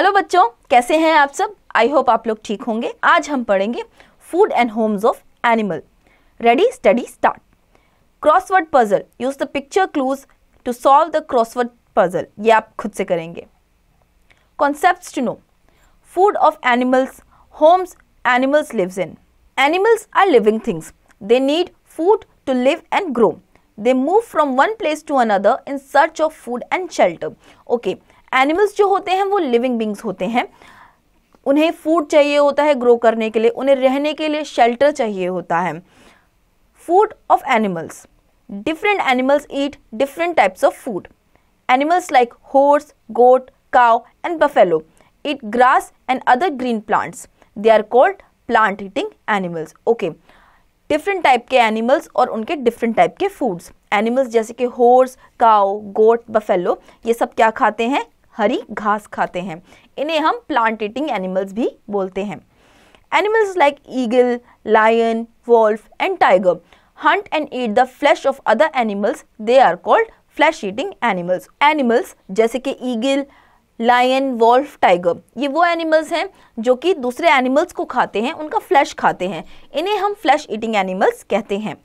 hello बच्चों कैसे हैं आप सब आई होप आप लोग ठीक होंगे आज हम पढ़ेंगे food and homes of animal ready study start crossword puzzle use the picture clues to solve the crossword puzzle ये आप खुद से करेंगे concept to know food of animals homes animals lives in animals are living things they need food to live and grow they move from one place to another in search of food and shelter okay animals जो होते हैं वो living beings होते हैं उन्हें food चाहिए होता है ग्रो करने के लिए उन्हें रहने के लिए शेल्टर चाहिए होता है food of animals different animals eat different types of food animals like horse goat cow, and buffalo eat grass and other green plants they are called plant eating animals okay different type के animals और उनके different type के foods animals जैसे कि horse cow गोट buffalo ये सब क्या खाते हैं हरी घास खाते हैं इन्हें हम प्लांट ईटिंग एनिमल्स भी बोलते हैं animals like eagle lion wolf and tiger hunt and eat the flesh of other animals they are called flesh eating animals animals जैसे कि ईगल लायन वॉल्फ टाइगर ये वो एनिमल्स हैं जो कि दूसरे एनिमल्स को खाते हैं उनका फ्लैश खाते हैं इन्हें हम फ्लैश ईटिंग एनिमल्स कहते हैं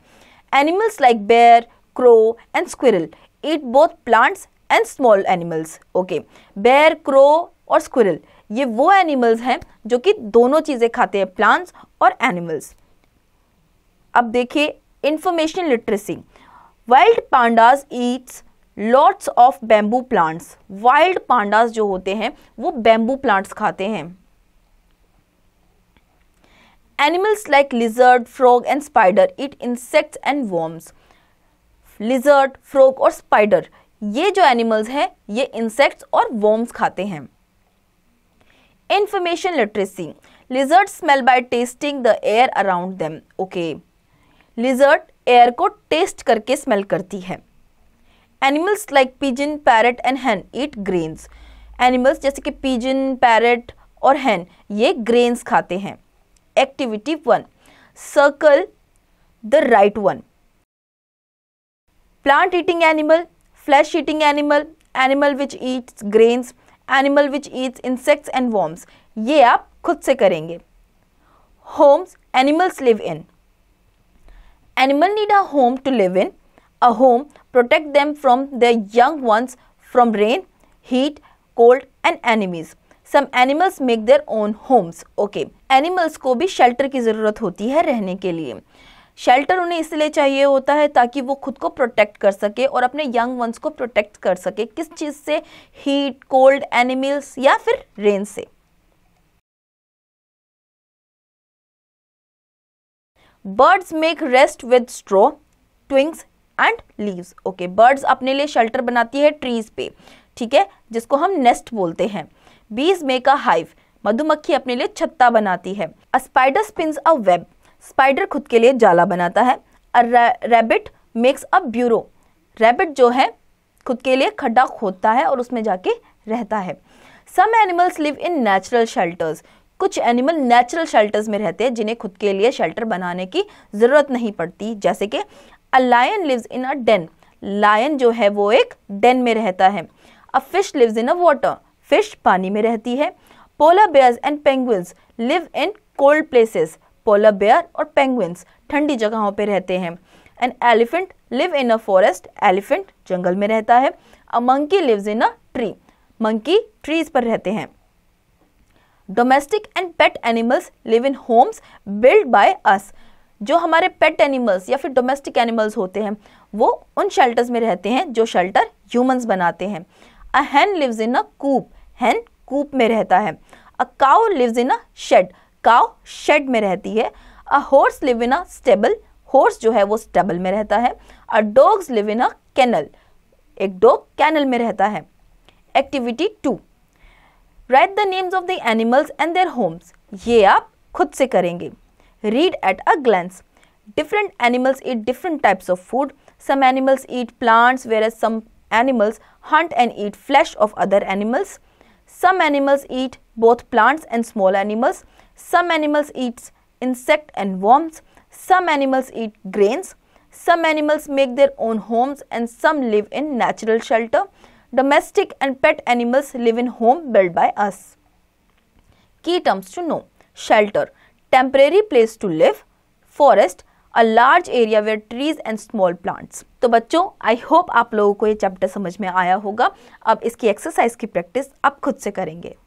animals like bear crow and squirrel eat both plants and small animals okay bear crow और स्क्विरल ये वो एनिमल्स हैं जो कि दोनों चीज़ें खाते हैं प्लांट्स और एनिमल्स अब देखिए information literacy wild pandas eats lots of bamboo plants wild pandas जो होते हैं वो बेम्बू प्लांट्स खाते हैं animals like lizard frog and spider eat insects and worms lizard frog और स्पाइडर ये जो एनिमल्स हैं ये इंसेक्ट्स और वॉम्स खाते हैं information literacy lizard smell by testing the air around them okay lizard air को टेस्ट करके स्मेल करती है animals like pigeon parrot and hen eat grains animals जैसे कि पिजन पैरट और हैन ये ग्रेन्स खाते हैं activity one circle the right one plant eating animal flesh eating animal animal which eats grains animal which eats insects and worms ये आप खुद से करेंगे homes animals live in animal need a home to live in a home protect them from the young ones from rain heat cold and enemies some animals make their own homes okay animals को भी shelter की ज़रूरत होती है रहने के लिए shelter उन्हें इसलिए चाहिए होता है ताकि वो खुद को प्रोटेक्ट कर सके और अपने यंग वंस को प्रोटेक्ट कर सके किस चीज़ से हीट कोल्ड एनिमल्स या फिर रेन से birds make nest with straw twigs and leaves okay birds अपने लिए शेल्टर बनाती है ट्रीज पे ठीक है जिसको हम नेस्ट बोलते हैं बीज मेक अ हाइव मधुमक्खी अपने लिए छत्ता बनाती है a spider spins a web spider खुद के लिए जाला बनाता है rabbit makes a burrow rabbit जो है खुद के लिए खड्डा खोदता है और उसमें जाके रहता है some animals live in natural shelters कुछ एनिमल नेचुरल शेल्टर्स में रहते हैं जिन्हें खुद के लिए शेल्टर बनाने की ज़रूरत नहीं पड़ती जैसे कि a lion lives in a den lion जो है वो एक डेन में रहता है a fish lives in a water fish पानी में रहती है polar bears and penguins live in cold places polar bear और पेंगुइन्स ठंडी जगहों पर रहते हैं an elephant lives in a forest elephant जंगल में रहता है a monkey lives in a tree monkey trees पर रहते हैं domestic and pet animals live in homes build by us जो हमारे पेट एनिमल्स या फिर डोमेस्टिक एनिमल्स होते हैं वो उन शेल्टर्स में रहते हैं जो शेल्टर ह्यूमंस बनाते हैं अ हैन लिव्स इन अ कूप हैन कूप में रहता है a cow lives in a shed cow shed में रहती है a horse live in a stable horse जो है वो स्टेबल में रहता है a dogs live in a kennel एक डॉग कैनल में रहता है activity two write the names of the animals and their homes ये आप खुद से करेंगे read at a glance different animals eat different types of food some animals eat plants whereas some animals hunt and eat flesh of other animals some animals eat both plants and small animals some animals eat insect and worms some animals eat grains some animals make their own homes and some live in natural shelter domestic and pet animals live in home built by us key terms to know shelter temporary place to live forest a large area where trees and small plants तो बच्चों I hope आप लोगों को ये chapter समझ में आया होगा अब इसकी एक्सरसाइज की प्रैक्टिस आप खुद से करेंगे